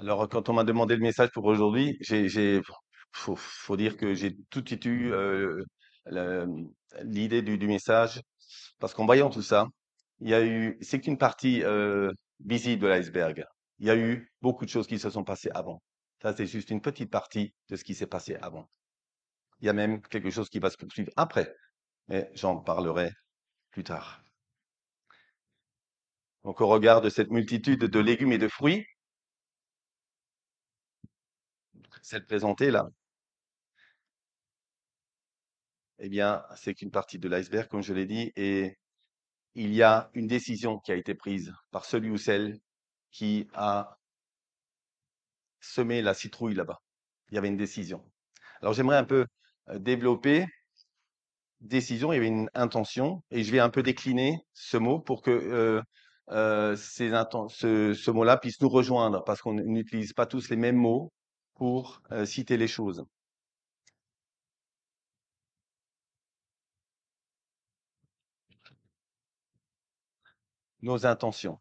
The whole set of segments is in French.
Alors, quand on m'a demandé le message pour aujourd'hui, j'ai, faut, dire que j'ai tout de suite eu mmh. euh, l'idée du, message, parce qu'en voyant tout ça, il y a eu, c'est qu'une partie euh, visible de l'iceberg. Il y a eu beaucoup de choses qui se sont passées avant. Ça, c'est juste une petite partie de ce qui s'est passé avant. Il y a même quelque chose qui va se poursuivre après, mais j'en parlerai plus tard. Donc, au regard de cette multitude de légumes et de fruits, celle présentée là, eh bien, c'est qu'une partie de l'iceberg, comme je l'ai dit, et il y a une décision qui a été prise par celui ou celle qui a semé la citrouille là-bas. Il y avait une décision. Alors, j'aimerais un peu développer décision, il y avait une intention, et je vais un peu décliner ce mot pour que ce mot-là puisse nous rejoindre, parce qu'on n'utilise pas tous les mêmes mots, pour citer les choses. Nos intentions.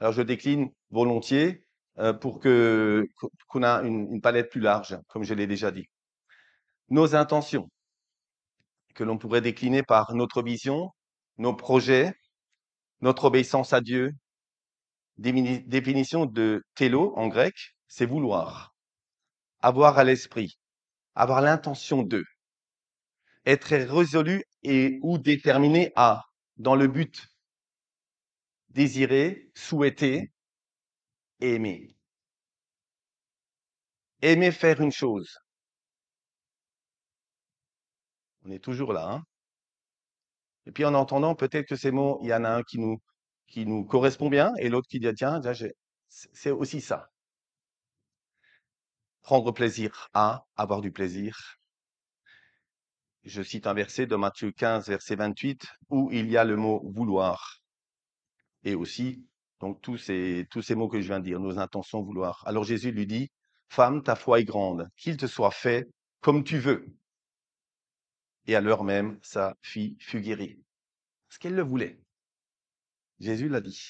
Alors je décline volontiers pour que qu'on a une, palette plus large, comme je l'ai déjà dit. Nos intentions, que l'on pourrait décliner par notre vision, nos projets, notre obéissance à Dieu, définition de télo en grec, c'est vouloir avoir à l'esprit, avoir l'intention de, être résolu et ou déterminé à, dans le but, désirer, souhaiter aimer. Aimer faire une chose. On est toujours là. Hein. et puis en entendant, peut-être que ces mots, il y en a un qui nous, qui nous correspond bien et l'autre qui dit, tiens, c'est aussi ça prendre plaisir à, avoir du plaisir. Je cite un verset de Matthieu 15, verset 28, où il y a le mot vouloir. Et aussi, donc, tous ces, tous ces mots que je viens de dire, nos intentions vouloir. Alors Jésus lui dit, Femme, ta foi est grande, qu'il te soit fait comme tu veux. Et à l'heure même, sa fille fut guérie. Parce qu'elle le voulait. Jésus l'a dit.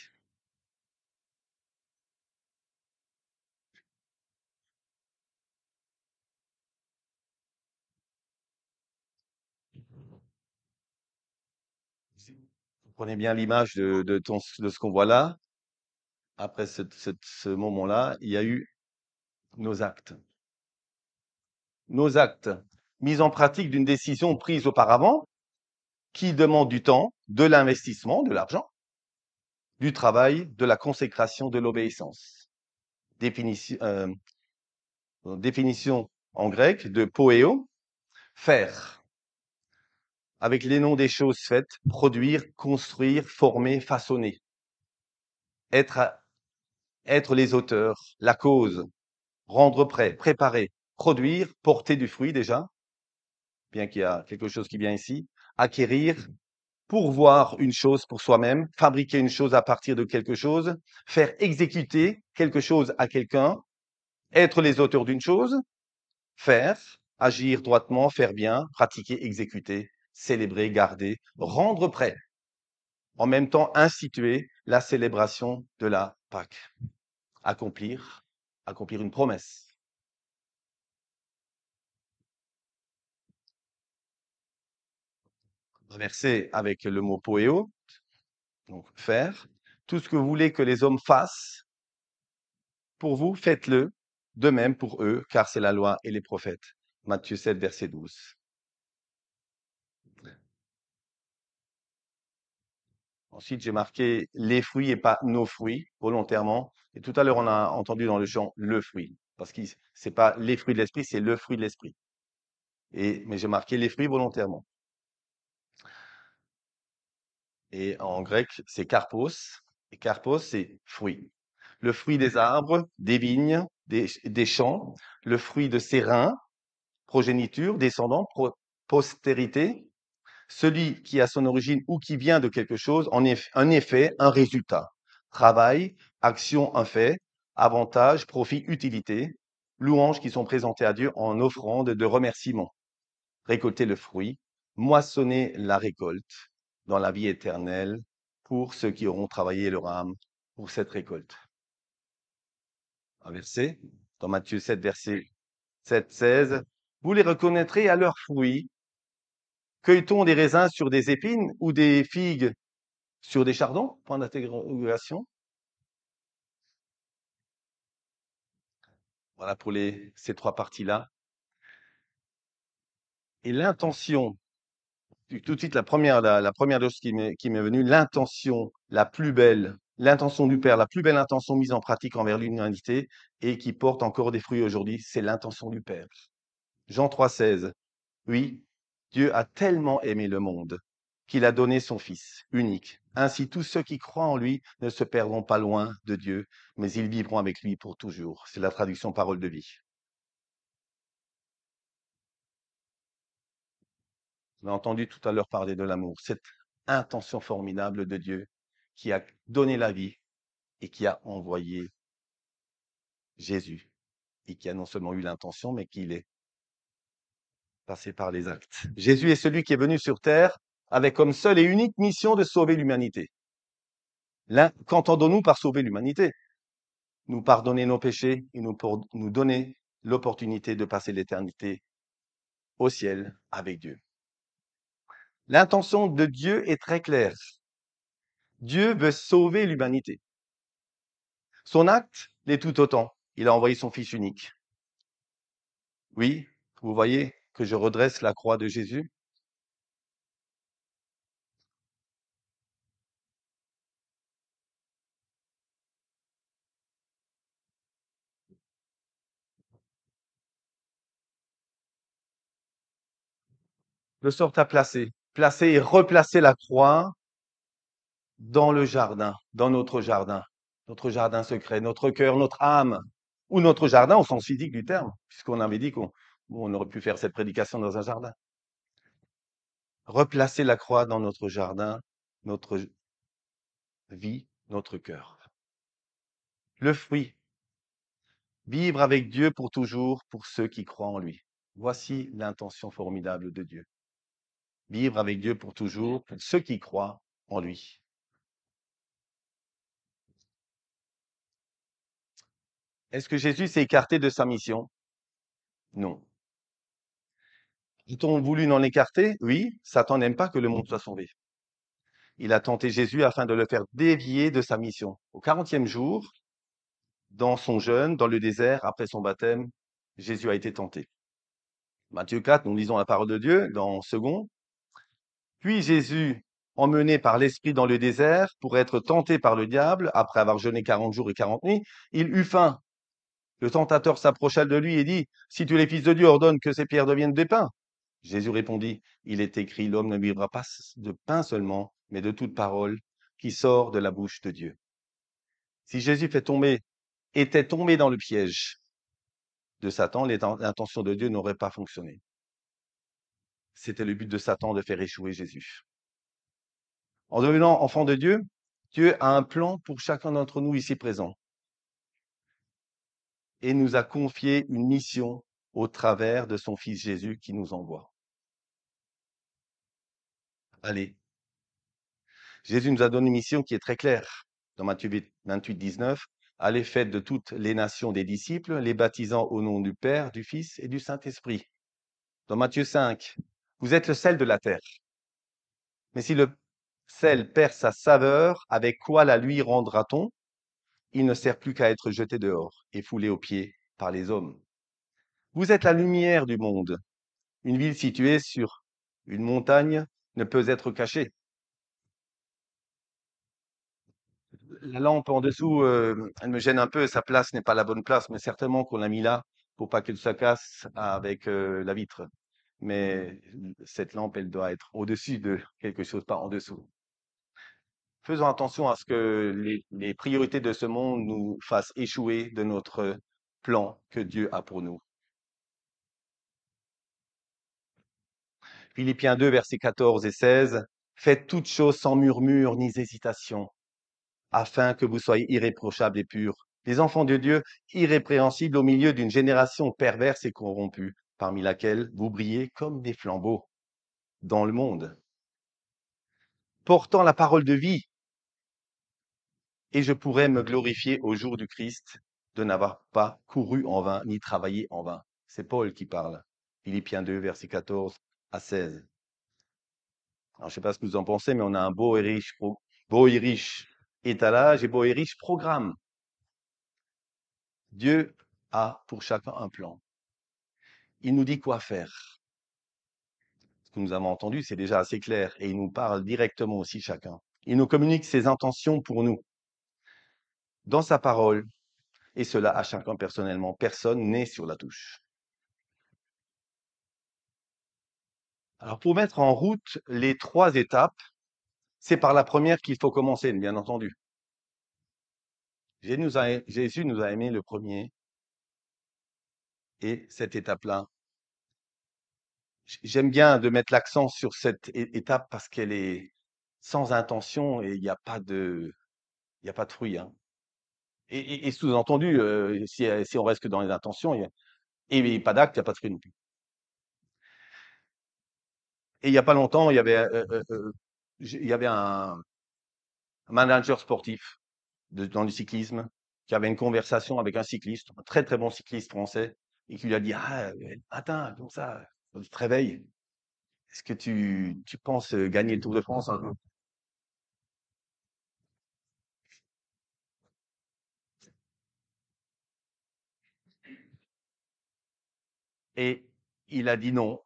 prenez bien l'image de, de ce qu'on voit là. Après ce moment-là, il y a eu nos actes. Nos actes, mise en pratique d'une décision prise auparavant, qui demande du temps, de l'investissement, de l'argent, du travail, de la consécration, de l'obéissance. Définition, euh, définition en grec de poéo, faire avec les noms des choses faites, produire, construire, former, façonner. Être, être les auteurs, la cause, rendre prêt, préparer, produire, porter du fruit déjà, bien qu'il y a quelque chose qui vient ici, acquérir, pourvoir une chose pour soi-même, fabriquer une chose à partir de quelque chose, faire exécuter quelque chose à quelqu'un, être les auteurs d'une chose, faire, agir droitement, faire bien, pratiquer, exécuter, célébrer, garder, rendre prêt. En même temps, instituer la célébration de la Pâque. Accomplir, accomplir une promesse. Remercier avec le mot poéo, donc faire. Tout ce que vous voulez que les hommes fassent pour vous, faites-le de même pour eux, car c'est la loi et les prophètes. Matthieu 7, verset 12. Ensuite, j'ai marqué les fruits et pas nos fruits, volontairement. Et tout à l'heure, on a entendu dans le chant le fruit, parce que ce n'est pas les fruits de l'esprit, c'est le fruit de l'esprit. Et, mais j'ai marqué les fruits volontairement. Et en grec, c'est karpos. Et karpos, c'est fruit. Le fruit des arbres, des vignes, des, champs, le fruit de ses reins, progéniture, descendant, postérité, celui qui a son origine ou qui vient de quelque chose, en effet, un effet, un résultat. Travail, action, un fait, avantage, profit, utilité, louanges qui sont présentées à Dieu en offrande de remerciement. Récolter le fruit, moissonner la récolte dans la vie éternelle pour ceux qui auront travaillé leur âme pour cette récolte. Un verset, dans Matthieu 7, verset 7, 16, vous les reconnaîtrez à leurs fruits. Cueille-t-on des raisins sur des épines ou des figues sur des chardons Point d'intégration. Voilà pour les, ces trois parties-là. Et l'intention, tout de suite la première, la, première chose qui m'est venue, l'intention la plus belle, l'intention du Père, la plus belle intention mise en pratique envers l'humanité et qui porte encore des fruits aujourd'hui, c'est l'intention du Père. Jean 3, 16. Oui, Dieu a tellement aimé le monde qu'il a donné son Fils unique. Ainsi, tous ceux qui croient en lui ne se perdront pas loin de Dieu, mais ils vivront avec lui pour toujours. C'est la traduction parole de vie. On a entendu tout à l'heure parler de l'amour, cette intention formidable de Dieu qui a donné la vie et qui a envoyé Jésus et qui a non seulement eu l'intention, mais qui l'est passer par les actes. Jésus est celui qui est venu sur terre avec comme seule et unique mission de sauver l'humanité. Qu'entendons-nous par sauver l'humanité Nous pardonner nos péchés et nous, nous donner l'opportunité de passer l'éternité au ciel avec Dieu. L'intention de Dieu est très claire. Dieu veut sauver l'humanité. Son acte l'est tout autant. Il a envoyé son Fils unique. Oui, vous voyez, que je redresse la croix de Jésus de sorte à placer, placer et replacer la croix dans le jardin, dans notre jardin, notre jardin secret, notre cœur, notre âme, ou notre jardin au sens physique du terme, puisqu'on avait dit qu'on on aurait pu faire cette prédication dans un jardin. Replacer la croix dans notre jardin, notre vie, notre cœur. Le fruit. Vivre avec Dieu pour toujours pour ceux qui croient en lui. Voici l'intention formidable de Dieu. Vivre avec Dieu pour toujours pour ceux qui croient en lui. Est-ce que Jésus s'est écarté de sa mission Non a-t-on voulu n'en écarter Oui, Satan n'aime pas que le monde soit sauvé. Il a tenté Jésus afin de le faire dévier de sa mission. Au 40e jour, dans son jeûne, dans le désert, après son baptême, Jésus a été tenté. Matthieu 4, nous lisons la parole de Dieu dans second. Puis Jésus, emmené par l'Esprit dans le désert pour être tenté par le diable, après avoir jeûné 40 jours et 40 nuits, il eut faim. Le tentateur s'approcha de lui et dit, Si tu es fils de Dieu, ordonne que ces pierres deviennent des pains. Jésus répondit, il est écrit, l'homme ne vivra pas de pain seulement, mais de toute parole qui sort de la bouche de Dieu. Si Jésus fait tomber, était tombé dans le piège de Satan, l'intention de Dieu n'aurait pas fonctionné. C'était le but de Satan de faire échouer Jésus. En devenant enfant de Dieu, Dieu a un plan pour chacun d'entre nous ici présents et nous a confié une mission au travers de son Fils Jésus qui nous envoie. Allez, Jésus nous a donné une mission qui est très claire dans Matthieu 28, 19. Allez, faites de toutes les nations des disciples, les baptisant au nom du Père, du Fils et du Saint-Esprit. Dans Matthieu 5, vous êtes le sel de la terre. Mais si le sel perd sa saveur, avec quoi la lui rendra-t-on Il ne sert plus qu'à être jeté dehors et foulé aux pieds par les hommes. Vous êtes la lumière du monde. Une ville située sur une montagne ne peut être caché. La lampe en dessous, elle me gêne un peu, sa place n'est pas la bonne place, mais certainement qu'on l'a mis là pour pas qu'elle se casse avec la vitre. Mais cette lampe, elle doit être au-dessus de quelque chose, pas en dessous. Faisons attention à ce que les priorités de ce monde nous fassent échouer de notre plan que Dieu a pour nous. Philippiens 2, versets 14 et 16, Faites toutes choses sans murmure ni hésitation, afin que vous soyez irréprochables et purs, les enfants de Dieu irrépréhensibles au milieu d'une génération perverse et corrompue, parmi laquelle vous brillez comme des flambeaux dans le monde, portant la parole de vie. Et je pourrais me glorifier au jour du Christ de n'avoir pas couru en vain ni travaillé en vain. C'est Paul qui parle. Philippiens 2, verset 14 16. je ne sais pas ce que vous en pensez, mais on a un beau et riche, beau et riche étalage et beau et riche programme. Dieu a pour chacun un plan. Il nous dit quoi faire. Ce que nous avons entendu, c'est déjà assez clair et il nous parle directement aussi chacun. Il nous communique ses intentions pour nous. Dans sa parole, et cela à chacun personnellement, personne n'est sur la touche. Alors, pour mettre en route les trois étapes, c'est par la première qu'il faut commencer, bien entendu. Jésus nous a aimé le premier. Et cette étape-là, j'aime bien de mettre l'accent sur cette étape parce qu'elle est sans intention et il n'y a pas de, il a pas de fruit. Hein. Et, sous-entendu, euh, euh, si, on reste dans les intentions, il n'y a, pas d'acte, il n'y a pas de fruit non plus et il n'y a pas longtemps, il y avait, euh, euh, euh, un manager sportif dans le cyclisme qui avait une conversation avec un cycliste, un très très bon cycliste français, et qui lui a dit Ah, attends, comme ça, tu te réveilles, est-ce que tu, penses gagner le Tour de France Et il a dit non,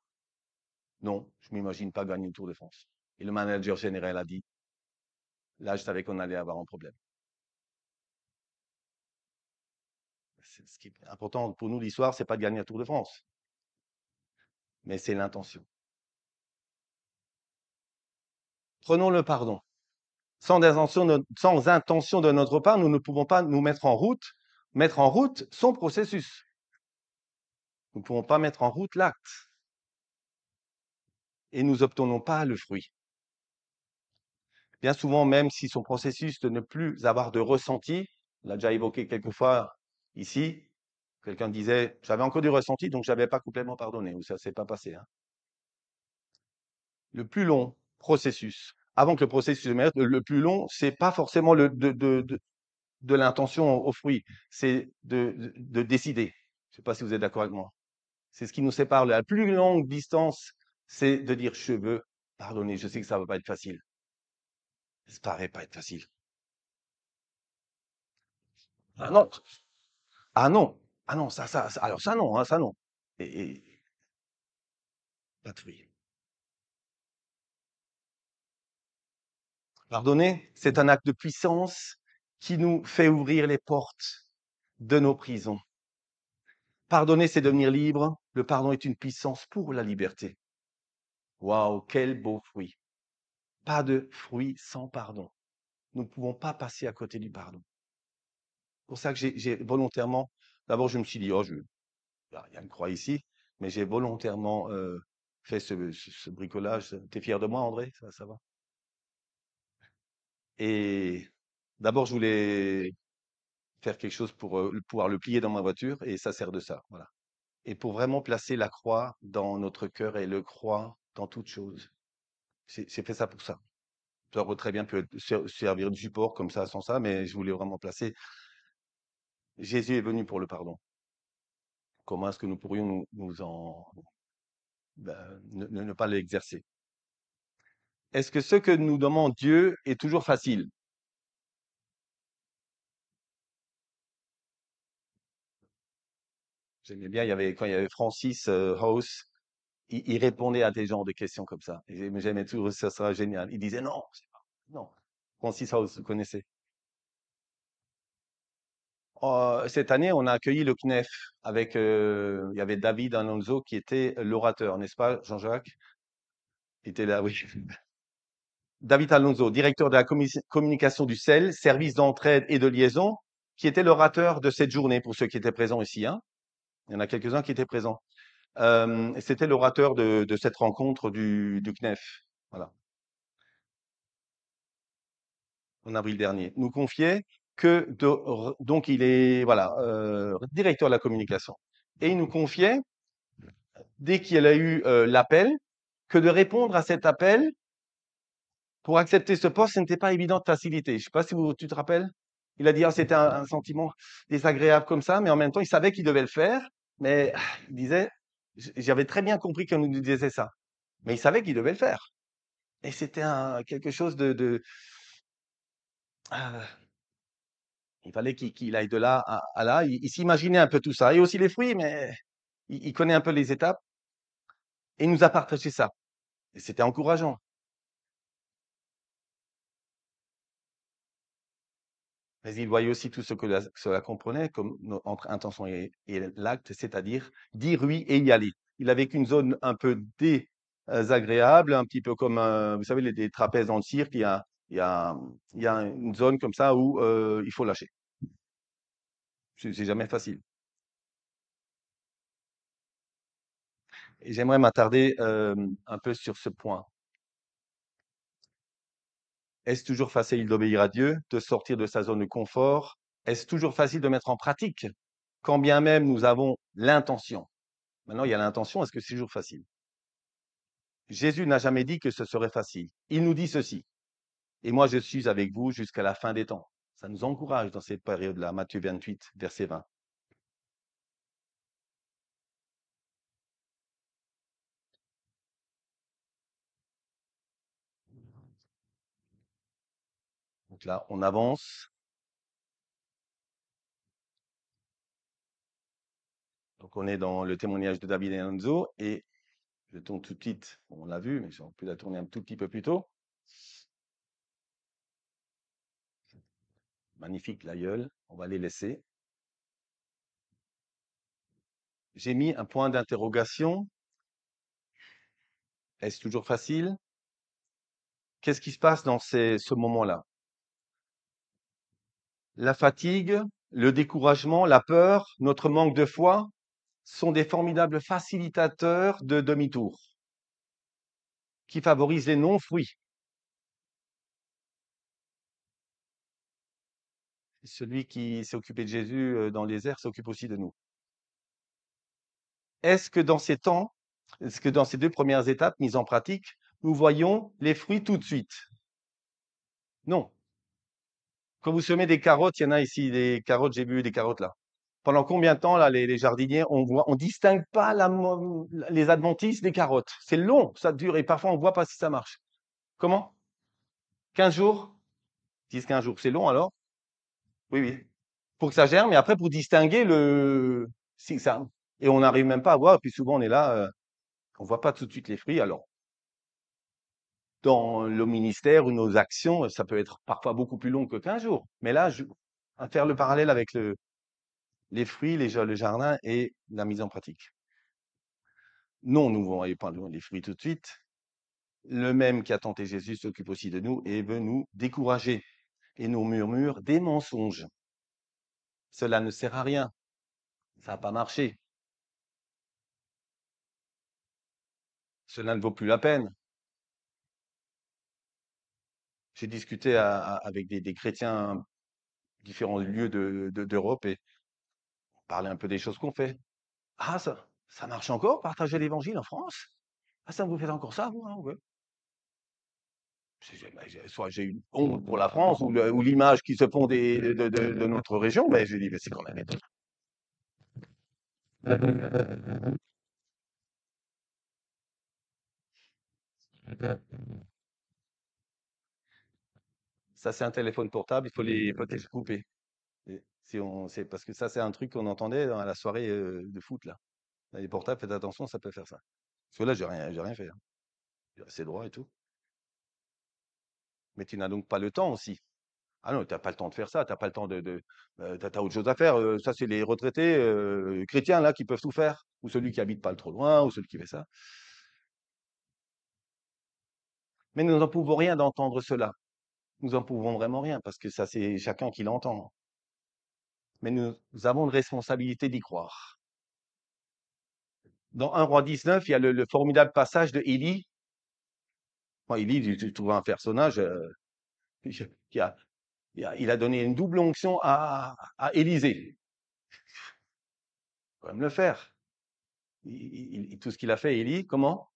non, je m'imagine pas gagner le Tour de France. Et le manager général a dit, là, je savais qu'on allait avoir un problème. ce qui est important pour nous, l'histoire, c'est pas de gagner le Tour de France, mais c'est l'intention. Prenons le pardon. sans intention de notre part, nous ne pouvons pas nous mettre en route, mettre en route son processus. Nous ne pouvons pas mettre en route l'acte et nous obtenons pas le fruit. Bien souvent, même si son processus de ne plus avoir de ressenti, on l'a déjà évoqué quelquefois ici, quelqu'un disait j'avais encore du ressenti, donc j'avais pas complètement pardonné, ou ça s'est pas passé. Hein. Le plus long processus, avant que le processus de mérite, le plus long, c'est pas forcément le, de, de, de, l'intention au fruit, c'est de, décider. Je sais pas si vous êtes d'accord avec moi. C'est ce qui nous sépare. La plus longue distance c'est de dire cheveux. veux pardonner. Je sais que ça va pas être facile. Ça paraît pas être facile. Ah non. Ah non. Ah non, ça, ça, alors ça non, hein, ça non. Et, et... Pas de Pardonner, c'est un acte de puissance qui nous fait ouvrir les portes de nos prisons. Pardonner, c'est devenir libre. Le pardon est une puissance pour la liberté. Waouh, quel beau fruit. Pas de fruit sans pardon. Nous ne pouvons pas passer à côté du pardon. C'est pour ça que j'ai volontairement, d'abord je me suis dit, oh, il y a une croix ici, mais j'ai volontairement euh, fait ce, ce, Tu bricolage. T'es fier de moi, André Ça, ça va Et d'abord, je voulais faire quelque chose pour euh, pouvoir le plier dans ma voiture, et ça sert de ça, voilà. Et pour vraiment placer la croix dans notre cœur et le croix dans toute chose. J'ai fait ça pour ça. Ça aurait très bien pu servir de support comme ça, sans ça, mais je voulais vraiment placer. Jésus est venu pour le pardon. Comment est-ce que nous pourrions nous, en. Ben, ne, pas l'exercer Est-ce que ce que nous demande Dieu est toujours facile J'aimais bien, il y avait, quand il y avait Francis euh, House, il, répondait à des genres de questions comme ça. Et j'aimais toujours, ça sera génial. Il disait non, pas, non. Francis House, vous connaissez. Oh, cette année, on a accueilli le CNEF avec, euh, il y avait David Alonso qui était l'orateur, n'est-ce pas, Jean-Jacques? Il était là, oui. David Alonso, directeur de la communication du CEL, service d'entraide et de liaison, qui était l'orateur de cette journée pour ceux qui étaient présents ici. Hein. Il y en a quelques-uns qui étaient présents. C'était l'orateur de, cette rencontre du, CNEF, voilà. en avril dernier, nous confiait que donc il est voilà euh, directeur de la communication et il nous confiait dès qu'il a eu euh, l'appel que de répondre à cet appel pour accepter ce poste, ce n'était pas évident de facilité. Je ne sais pas si tu te rappelles. Il a dit que ah, c'était un, un, sentiment désagréable comme ça, mais en même temps, il savait qu'il devait le faire. Mais ah, il disait j'avais très bien compris qu'on nous disait ça. Mais il savait qu'il devait le faire. Et c'était quelque chose de. Ah. il fallait qu'il aille de là à, là. Il, s'imaginait un peu tout ça. Et aussi les fruits, mais il, connaît un peu les étapes. Et il nous a partagé ça. Et c'était encourageant. Mais il voyait aussi tout ce que cela comprenait comme entre intention et, l'acte, c'est-à-dire dire oui et y aller. Il avait une zone un peu désagréable, un petit peu comme, vous savez, les, trapèzes dans le cirque, il y a, une zone comme ça où euh, il faut lâcher. C'est jamais facile. J'aimerais m'attarder euh, un peu sur ce point. Est-ce toujours facile d'obéir à Dieu, de sortir de sa zone de confort Est-ce toujours facile de mettre en pratique quand bien même nous avons l'intention Maintenant, il y a l'intention, est-ce que c'est toujours facile Jésus n'a jamais dit que ce serait facile. Il nous dit ceci. Et moi, je suis avec vous jusqu'à la fin des temps. Ça nous encourage dans cette période-là, Matthieu 28, verset 20. Donc là, on avance. Donc on est dans le témoignage de David et Enzo et je tourne tout de suite, on l'a vu, mais j'ai pu la tourner un tout petit peu plus tôt. Magnifique l'aïeul, on va les laisser. J'ai mis un point d'interrogation. Est-ce toujours facile Qu'est-ce qui se passe dans ce moment-là la fatigue, le découragement, la peur, notre manque de foi sont des formidables facilitateurs de demi-tour qui favorisent les non-fruits. Celui qui s'est occupé de Jésus euh, dans les airs s'occupe aussi de nous. Est-ce que dans ces temps, est-ce que dans ces deux premières étapes mises en pratique, nous voyons les fruits tout de suite Non, quand vous semez des carottes, il y en a ici des carottes, j'ai vu des carottes là. Pendant combien de temps là, les, jardiniers, on voit, on distingue pas la, les adventices des carottes. C'est long, ça dure et parfois on voit pas si ça marche. Comment 15 jours 10, 15 jours, c'est long alors Oui, oui. Pour que ça germe et après pour distinguer le. Si, ça. Et on n'arrive même pas à voir, et puis souvent on est là, euh, on voit pas tout de suite les fruits, alors dans le ministère ou nos actions, euh, ça peut être parfois beaucoup plus long que 15 jours. Mais là, je, à faire le parallèle avec les fruits, le jardin et la mise en pratique. Non, nous ne voyons pas les fruits tout de suite. Le même qui a tenté Jésus s'occupe aussi de nous et veut nous décourager et nous murmure des mensonges. Cela ne sert à rien. Ça n'a pas marché. Cela ne vaut plus la peine j'ai discuté avec des, chrétiens différents lieux de- d'Europe et on parlait un peu des choses qu'on fait. Ah, ça, ça marche encore, partager l'évangile en France? Ah, ça, vous faites encore ça, vous, hein, bah, Soit j'ai une honte pour la France ou l'image qui se font des, de, notre région, mais ben, je dis, mais c'est quand même étonnant. ça c'est un téléphone portable, il faut les euh, couper. Si on, parce que ça c'est un truc qu'on entendait dans, la soirée de foot là. Les portables, faites attention, ça peut faire ça. Parce que là, j'ai rien, j'ai rien fait. C'est hein. droit et tout. Mais tu n'as donc pas le temps aussi. Ah non, tu n'as pas le temps de faire ça, tu n'as pas le temps de. Bah, tu as, autre chose à faire. ça, c'est les retraités chrétiens, là, qui peuvent tout faire. Ou celui qui habite pas trop loin, ou celui qui fait ça. Mais nous n'en pouvons rien d'entendre cela nous n'en pouvons vraiment rien, parce que ça, c'est chacun qui l'entend. Mais nous, avons une responsabilité d'y croire. Dans 1 roi 19, il y a le, formidable passage de Élie. Élie, je trouve un personnage euh, qui a, il a donné une double onction à, à Élisée. Faut quand même le faire. tout ce qu'il a fait, Élie, comment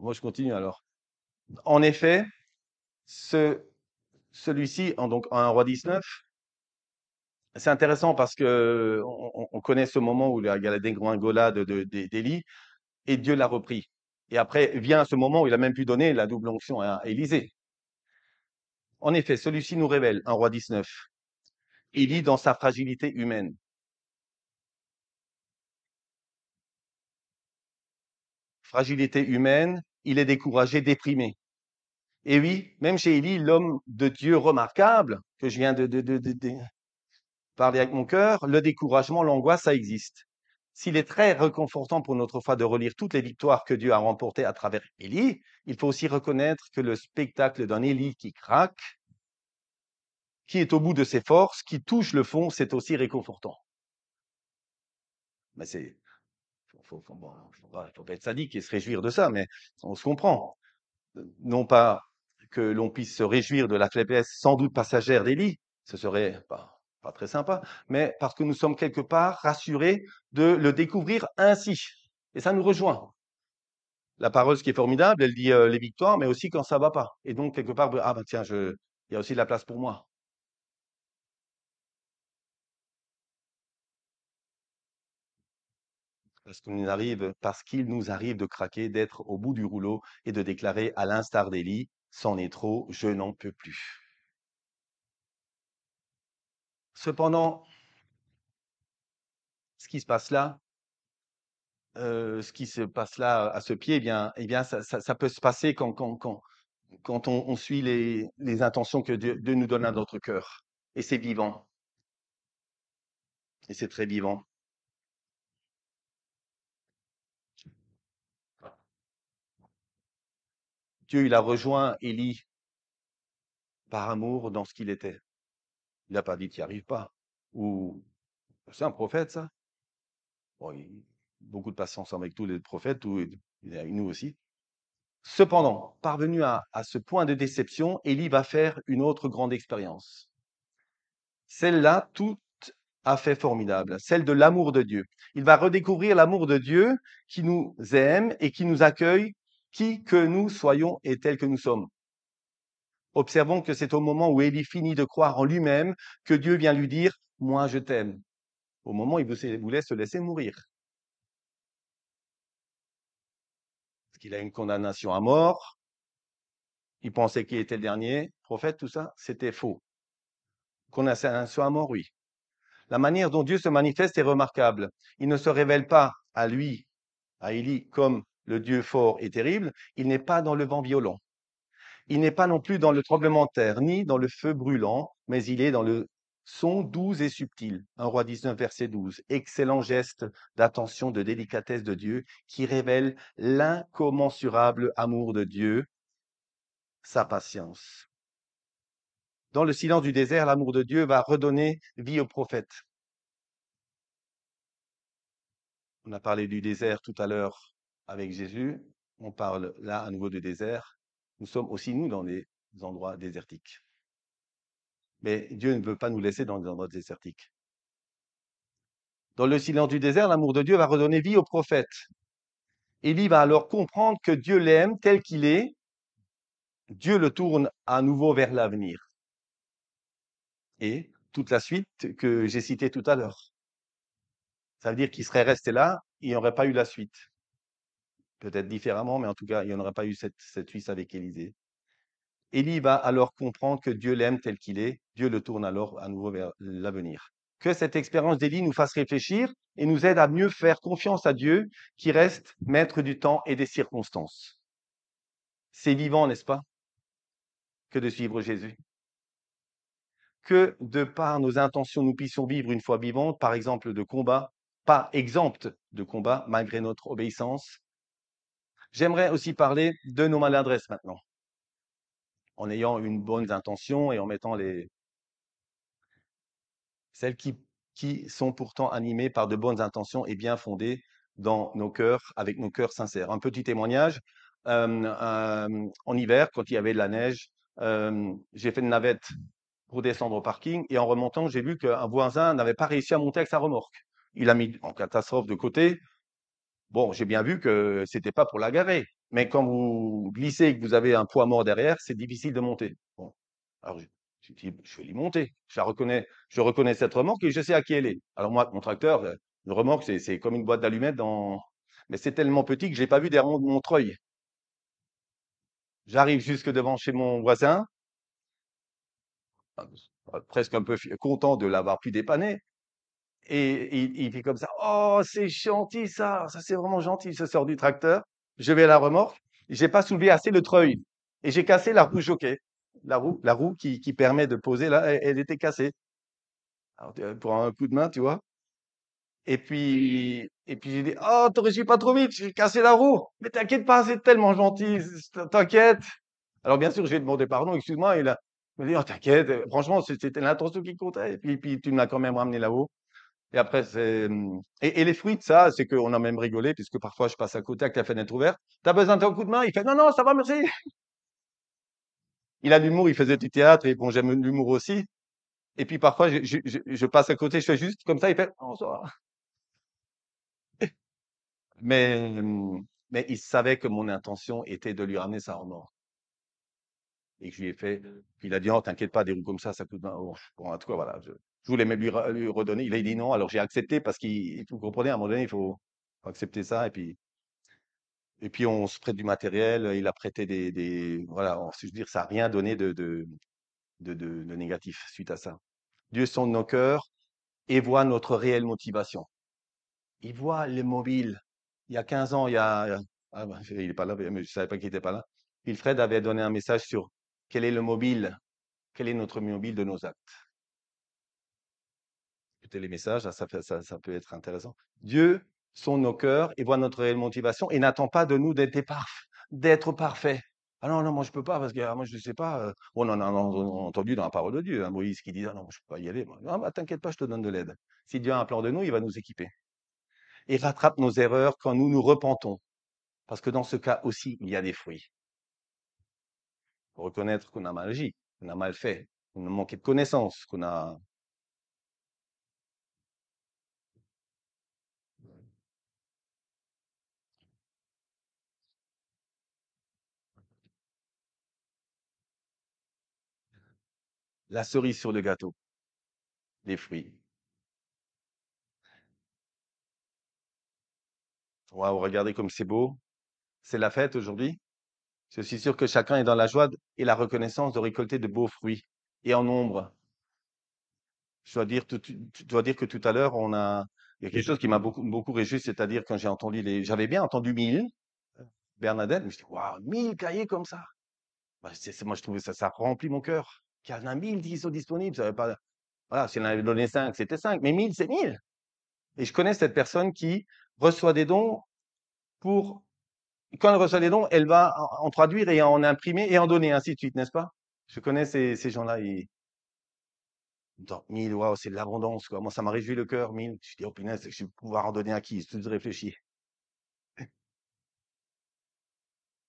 Moi, je continue alors. En effet, celui-ci, en, donc roi 19, c'est intéressant parce que on, connaît ce moment où il y a la dégringolade d'Élie et Dieu l'a repris. Et après vient ce moment où il a même pu donner la double onction à Élisée. En effet, celui-ci nous révèle, un roi 19, Élie dans sa fragilité humaine, fragilité humaine, il est découragé, déprimé. Et oui, même chez Élie, l'homme de Dieu remarquable, que je viens de, parler avec mon cœur, le découragement, l'angoisse, ça existe. S'il est très réconfortant pour notre foi de relire toutes les victoires que Dieu a remportées à travers Élie, il faut aussi reconnaître que le spectacle d'un Élie qui craque, qui est au bout de ses forces, qui touche le fond, c'est aussi réconfortant. Mais c'est il ne faut, pas être sadique et se réjouir de ça, mais on se comprend. Euh, non pas que l'on puisse se réjouir de la faiblesse sans doute passagère d'Élie, ce serait pas, très sympa, mais parce que nous sommes quelque part rassurés de le découvrir ainsi. Et ça nous rejoint. La parole, ce qui est formidable, elle dit euh, les victoires, mais aussi quand ça va pas. Et donc, quelque part, ah ben tiens, il y a aussi de la place pour moi. parce qu'il nous arrive de craquer, d'être au bout du rouleau et de déclarer à l'instar d'Élie, c'en est trop, je n'en peux plus. Cependant, ce qui se passe là, euh, ce qui se passe là à ce pied, eh bien, eh bien ça, peut se passer quand, on, suit les, intentions que Dieu, Dieu nous donne à mmh notre cœur. Et c'est vivant. Et c'est très vivant. Dieu, il a rejoint Élie par amour dans ce qu'il était. Il n'a pas dit, qu'il n'y arrives pas. Ou, c'est un prophète, ça. beaucoup de patience avec tous les prophètes, nous aussi. Cependant, parvenu à, ce point de déception, Élie va faire une autre grande expérience. Celle-là, toute a fait formidable, celle de l'amour de Dieu. Il va redécouvrir l'amour de Dieu qui nous aime et qui nous accueille qui que nous soyons et tel que nous sommes. Observons que c'est au moment où Élie finit de croire en lui-même que Dieu vient lui dire ⁇ Moi je t'aime ⁇ Au moment où il voulait se laisser mourir. Parce qu'il a une condamnation à mort, il pensait qu'il était le dernier prophète, tout ça, c'était faux. Condamnation à mort, oui. La manière dont Dieu se manifeste est remarquable. Il ne se révèle pas à lui, à Élie, comme le Dieu fort et terrible, il n'est pas dans le vent violent. Il n'est pas non plus dans le tremblement de terre, ni dans le feu brûlant, mais il est dans le son doux et subtil. Un roi 19, verset 12. Excellent geste d'attention, de délicatesse de Dieu qui révèle l'incommensurable amour de Dieu, sa patience. Dans le silence du désert, l'amour de Dieu va redonner vie au prophète. On a parlé du désert tout à l'heure avec Jésus, on parle là à nouveau du désert. Nous sommes aussi, nous, dans des endroits désertiques. Mais Dieu ne veut pas nous laisser dans des endroits désertiques. Dans le silence du désert, l'amour de Dieu va redonner vie au prophète. Élie va alors comprendre que Dieu l'aime tel qu'il est. Dieu le tourne à nouveau vers l'avenir. Et toute la suite que j'ai citée tout à l'heure. Ça veut dire qu'il serait resté là, il n'y aurait pas eu la suite peut-être différemment, mais en tout cas, il n'y en aurait pas eu cette, cette Suisse avec Élisée. Élie va alors comprendre que Dieu l'aime tel qu'il est. Dieu le tourne alors à nouveau vers l'avenir. Que cette expérience d'Élie nous fasse réfléchir et nous aide à mieux faire confiance à Dieu qui reste maître du temps et des circonstances. C'est vivant, n'est-ce pas, que de suivre Jésus. Que de par nos intentions, nous puissions vivre une foi vivante, par exemple de combat, pas exempte de combat malgré notre obéissance, J'aimerais aussi parler de nos maladresses maintenant. En ayant une bonne intention et en mettant les... celles qui, qui sont pourtant animées par de bonnes intentions et bien fondées dans nos cœurs, avec nos cœurs sincères. Un petit témoignage. en hiver, quand il y avait de la neige, j'ai fait une navette pour descendre au parking et en remontant, j'ai vu qu'un voisin n'avait pas réussi à monter avec sa remorque. Il a mis en catastrophe de côté, Bon, j'ai bien vu que c'était pas pour la garer, mais quand vous glissez et que vous avez un poids mort derrière, c'est difficile de monter. Bon, alors dit, je vais lui monter. Je reconnais, je reconnais cette remorque et je sais à qui elle est. Alors moi, mon tracteur, euh, une remorque, c'est comme une boîte d'allumettes dans, mais c'est tellement petit que je n'ai pas vu derrière mon treuil. J'arrive jusque devant chez mon voisin, ah, presque un peu content de l'avoir pu dépanner et il, fait comme ça. Oh, c'est gentil ça, ça c'est vraiment gentil. Ça sort du tracteur. Je vais à la remorque. J'ai pas soulevé assez le treuil et j'ai cassé la roue jockey. La roue, la roue qui, qui permet de poser là, elle, était cassée. Alors, pour un coup de main, tu vois. Et puis, et puis j'ai dit, oh, t'aurais pas trop vite, j'ai cassé la roue. Mais t'inquiète pas, c'est tellement gentil, t'inquiète. Alors bien sûr, j'ai demandé pardon, excuse-moi. Il a, m'a dit, oh, t'inquiète, euh, franchement, c'était l'intention qui comptait. Et puis, puis tu me l'as quand même ramené là-haut. Et après, c'est. Mmh, et, les fruits de ça, c'est qu'on a même rigolé, puisque parfois je passe à côté avec la fenêtre ouverte. T'as besoin d'un coup de main Il fait Non, non, ça va, merci. Il a l'humour, il faisait du théâtre, et bon, j'aime l'humour aussi. Et puis parfois, je, passe à côté, je fais juste comme ça, il fait bonsoir. Mais, mmh, mais il savait que mon intention était de lui ramener ça en or. Et je lui ai fait. Il a dit Oh, t'inquiète pas, des roues comme ça, ça coûte. Bon, en tout cas, voilà je voulais même lui, redonner. Il a dit non, alors j'ai accepté parce qu'il, vous comprenez, à un moment donné, il faut accepter ça. Et puis, et puis on se prête du matériel. Il a prêté des, voilà, je veux dire, ça n'a rien donné de de, de, négatif suite à ça. Dieu sonde nos cœurs et voit notre réelle motivation. Il voit le mobile. Il y a 15 ans, il y a, il n'est ah bah, pas là, mais je savais pas qu'il n'était pas là. Wilfred avait donné un message sur quel est le mobile, quel est notre mobile de nos actes les messages, ça, peut être intéressant. Dieu sonne nos cœurs et voit notre réelle motivation et n'attend pas de nous d'être parfaits, d'être Ah non, non, moi je peux pas parce que ah, moi je ne sais pas. Euh, on en a, entendu dans la parole de Dieu, un hein, Moïse qui dit ah non, je je peux pas y aller. Moi. Ah, bah, t'inquiète pas, je te donne de l'aide. Si Dieu a un plan de nous, il va nous équiper. Et rattrape nos erreurs quand nous nous repentons, parce que dans ce cas aussi, il y a des fruits. Faut reconnaître qu'on a mal agi, qu'on a mal fait, qu'on a manqué de connaissances, qu'on a La cerise sur le gâteau, les fruits. Waouh, regardez comme c'est beau. C'est la fête aujourd'hui. Je suis sûr que chacun est dans la joie et la reconnaissance de récolter de beaux fruits et en nombre. Je dois dire, que tout à l'heure, on a, il y a quelque chose qui m'a beaucoup, réjoui, c'est-à-dire quand j'ai entendu les, j'avais bien entendu mille. Bernadette, mais je dis, waouh, mille cahiers comme ça. Bah, moi, je trouvais ça, ça remplit mon cœur. Il y en a 1000 qui sont disponibles. Ça pas... Voilà, si on avait donné 5, c'était 5. Mais 1000, c'est 1000. Et je connais cette personne qui reçoit des dons pour. Quand elle reçoit des dons, elle va en traduire et en imprimer et en donner, ainsi de suite, n'est-ce pas Je connais ces, gens-là. Et... Dans 1000, waouh, c'est de l'abondance. Moi, ça m'a réjoui le cœur, 1000. Je dis, oh punaise, je vais pouvoir en donner à qui Je de réfléchi.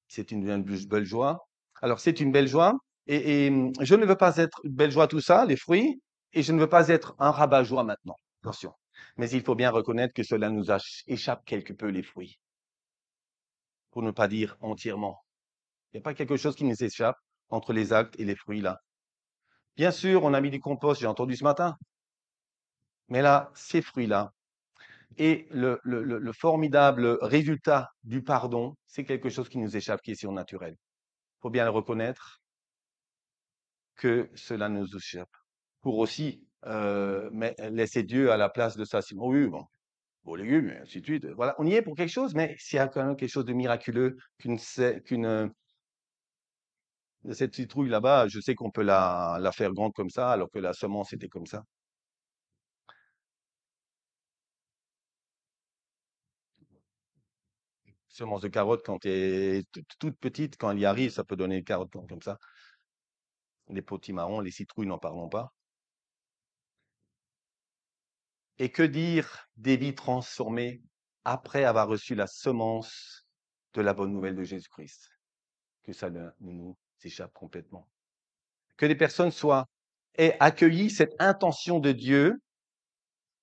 C'est une belle joie. Alors, c'est une belle joie. Et, je ne veux pas être une belle joie, tout ça, les fruits, et je ne veux pas être un rabat-joie maintenant. Attention. Mais il faut bien reconnaître que cela nous échappe quelque peu, les fruits. Pour ne pas dire entièrement. Il n'y a pas quelque chose qui nous échappe entre les actes et les fruits, là. Bien sûr, on a mis du compost, j'ai entendu ce matin. Mais là, ces fruits-là, et le, le, formidable résultat du pardon, c'est quelque chose qui nous échappe, qui est surnaturel. Il faut bien le reconnaître, que cela nous échappe. Pour aussi mmh. euh, mais euh, laisser Dieu à la place de ça. oui, bon, beaux légumes, et ainsi de suite. Euh, voilà, on y est pour quelque chose, mais s'il y a quand même quelque chose de miraculeux, qu'une qu'une cette citrouille là-bas, je sais qu'on peut la, la faire grande comme ça, alors que la semence était comme ça. Semence de carotte, quand elle est toute petite, quand elle y arrive, ça peut donner une carotte comme ça les potimarrons, les citrouilles, n'en parlons pas. Et que dire des vies transformées après avoir reçu la semence de la bonne nouvelle de Jésus-Christ Que ça ne nous échappe complètement. Que des personnes soient aient accueilli cette intention de Dieu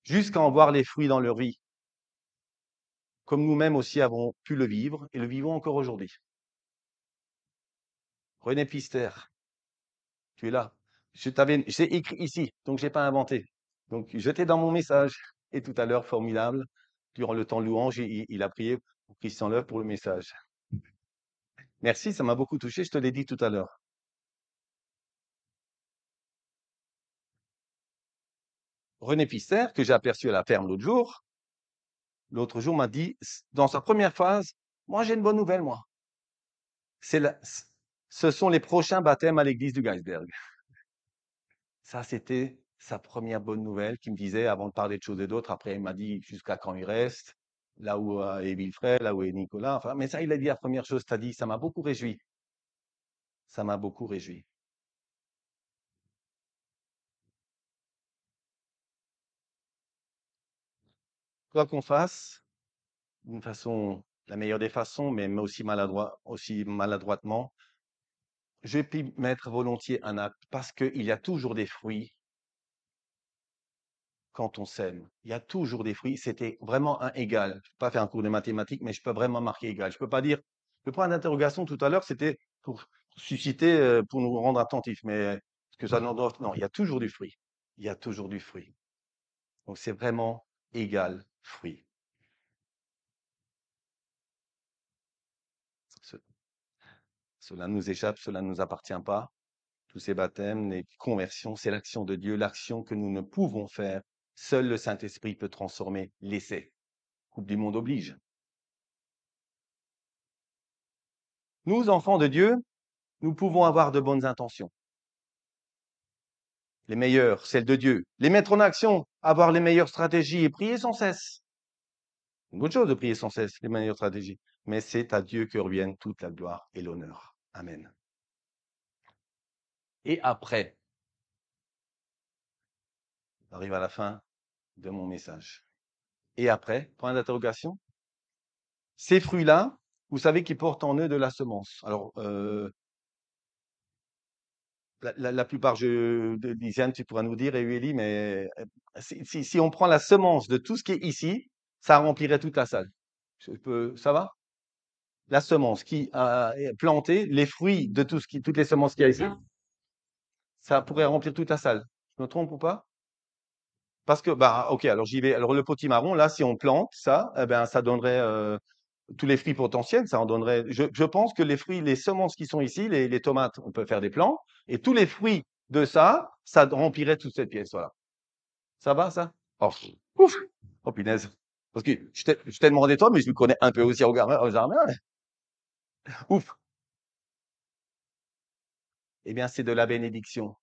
jusqu'à en voir les fruits dans leur vie, comme nous-mêmes aussi avons pu le vivre et le vivons encore aujourd'hui. René Pister, tu es là. Je t'avais, j'ai écrit ici, donc je n'ai pas inventé. Donc j'étais dans mon message. Et tout à l'heure, formidable, durant le temps louange, il, a prié pour Christian Love pour le message. Merci, ça m'a beaucoup touché, je te l'ai dit tout à l'heure. René Pister, que j'ai aperçu à la ferme l'autre jour, l'autre jour m'a dit, dans sa première phase, moi j'ai une bonne nouvelle, moi. C'est la, ce sont les prochains baptêmes à l'église du Geisberg. Ça, c'était sa première bonne nouvelle qui me disait, avant de parler de choses et d'autres, après, il m'a dit jusqu'à quand il reste, là où euh, est Wilfred, là où est Nicolas. Enfin, mais ça, il a dit la première chose, t'as dit, ça m'a beaucoup réjoui. Ça m'a beaucoup réjoui. Quoi qu'on fasse, d'une façon, la meilleure des façons, mais aussi, maladroit, aussi maladroitement, je vais mettre volontiers un acte parce qu'il y a toujours des fruits quand on sème. Il y a toujours des fruits. C'était vraiment un égal. Je peux pas faire un cours de mathématiques, mais je peux vraiment marquer égal. Je ne peux pas dire. Le point d'interrogation tout à l'heure, c'était pour susciter, euh, pour nous rendre attentifs, mais ce que ça mmh. offre, Non, il y a toujours du fruit. Il y a toujours du fruit. Donc c'est vraiment égal fruit. Cela nous échappe, cela ne nous appartient pas. Tous ces baptêmes, les conversions, c'est l'action de Dieu, l'action que nous ne pouvons faire. Seul le Saint-Esprit peut transformer l'essai. Coupe du monde oblige. Nous, enfants de Dieu, nous pouvons avoir de bonnes intentions. Les meilleures, celles de Dieu. Les mettre en action, avoir les meilleures stratégies et prier sans cesse. Une bonne chose de prier sans cesse, les meilleures stratégies. Mais c'est à Dieu que reviennent toute la gloire et l'honneur. Amen. Et après, j'arrive à la fin de mon message. Et après, point d'interrogation, ces fruits-là, vous savez qu'ils portent en eux de la semence. Alors, euh, la, plupart, je, Lisiane, tu pourras nous dire, et mais euh, si, si, on prend la semence de tout ce qui est ici, ça remplirait toute la salle. ça va la semence qui a planté, les fruits de tout ce qui, toutes les semences qui y a ici, ça pourrait remplir toute la salle. Je me trompe ou pas Parce que, bah, ok, alors j'y vais. Alors le potimarron, là, si on plante ça, eh ben, ça donnerait euh, tous les fruits potentiels, ça en donnerait. Je, pense que les fruits, les semences qui sont ici, les, tomates, on peut faire des plants, et tous les fruits de ça, ça remplirait toute cette pièce. Voilà. Ça va, ça oh, Ouf Oh, Parce que je t'ai demandé toi, mais je me connais un peu aussi au armées. Ouf. Eh bien, c'est de la bénédiction.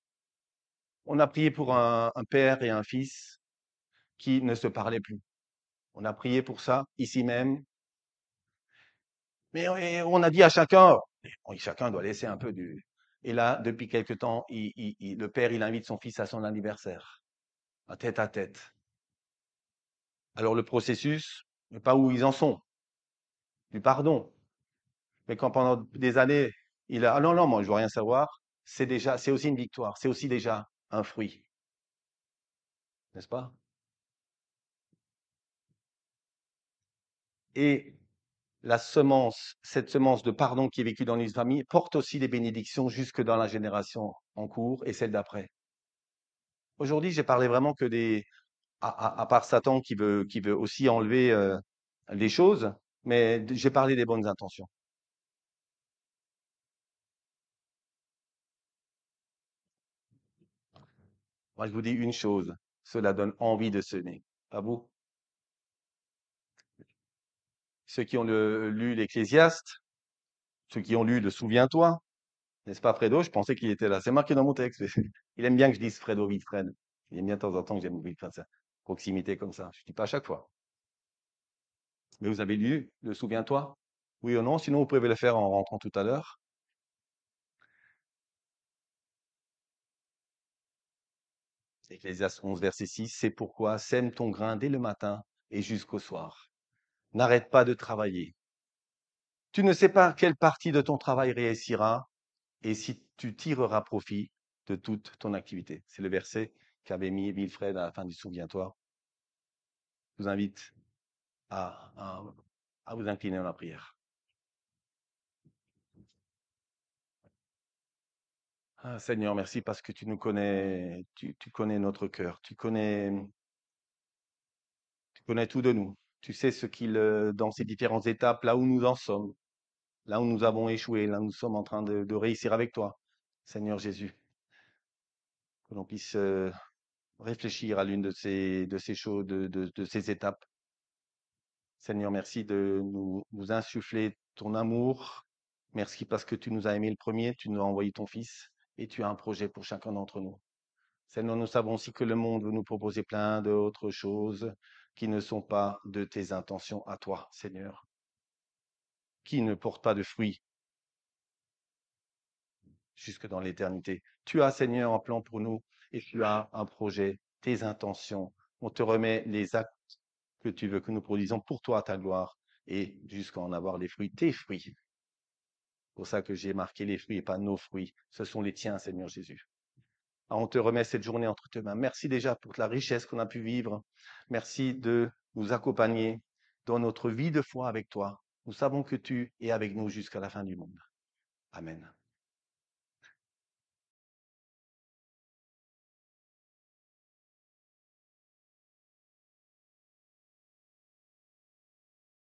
On a prié pour un, père et un fils qui ne se parlaient plus. On a prié pour ça ici même. Mais on a dit à chacun, chacun doit laisser un peu du. Et là, depuis quelque temps, il, le père, il invite son fils à son anniversaire, à tête à tête. Alors le processus, pas où ils en sont, du pardon, mais quand pendant des années, il a, ah non, non, moi, je veux rien savoir, c'est déjà, c'est aussi une victoire, c'est aussi déjà un fruit. N'est-ce pas? Et la semence, cette semence de pardon qui est vécue dans les porte aussi des bénédictions jusque dans la génération en cours et celle d'après. Aujourd'hui, j'ai parlé vraiment que des, à, part Satan qui veut, qui veut aussi enlever euh, les choses, mais j'ai parlé des bonnes intentions. Moi, je vous dis une chose, cela donne envie de sonner. À ah vous Ceux qui ont lu l'Ecclésiaste, ceux qui ont lu le Souviens-toi, n'est-ce pas Fredo Je pensais qu'il était là. C'est marqué dans mon texte. Il aime bien que je dise Fredo Wilfred. Il aime bien de temps en temps que j'aime Wilfred. Ça. Proximité comme ça. Je ne dis pas à chaque fois. Mais vous avez lu le Souviens-toi Oui ou non Sinon, vous pouvez le faire en rentrant tout à l'heure. Ecclésias 11, verset 6, c'est pourquoi sème ton grain dès le matin et jusqu'au soir. N'arrête pas de travailler. Tu ne sais pas quelle partie de ton travail réussira et si tu tireras profit de toute ton activité. C'est le verset qu'avait mis Wilfred à la fin du Souviens-toi. Je vous invite à, vous incliner dans la prière. Ah, Seigneur, merci parce que tu nous connais, tu, connais notre cœur, tu connais, mmh, tu connais tout de nous. Tu sais ce qu'il, euh, dans ces différentes étapes, là où nous en sommes, là où nous avons échoué, là où nous sommes en train de, réussir avec toi, Seigneur Jésus. Que l'on puisse euh, réfléchir à l'une de ces, de ces choses, de, ces étapes. Seigneur, merci de nous, nous insuffler ton amour. Merci parce que tu nous as aimés le premier, tu nous as envoyé ton Fils et tu as un projet pour chacun d'entre nous. Seigneur, nous savons aussi que le monde veut nous proposer plein d'autres choses qui ne sont pas de tes intentions à toi, Seigneur, qui ne portent pas de fruits jusque dans l'éternité. Tu as, Seigneur, un plan pour nous et tu as un projet, tes intentions. On te remet les actes que tu veux que nous produisons pour toi, ta gloire, et jusqu'à en avoir les fruits, tes fruits pour ça que j'ai marqué les fruits et pas nos fruits. Ce sont les tiens, Seigneur Jésus. Ah, on te remet cette journée entre tes mains. Merci déjà pour la richesse qu'on a pu vivre. Merci de nous accompagner dans notre vie de foi avec toi. Nous savons que tu es avec nous jusqu'à la fin du monde. Amen.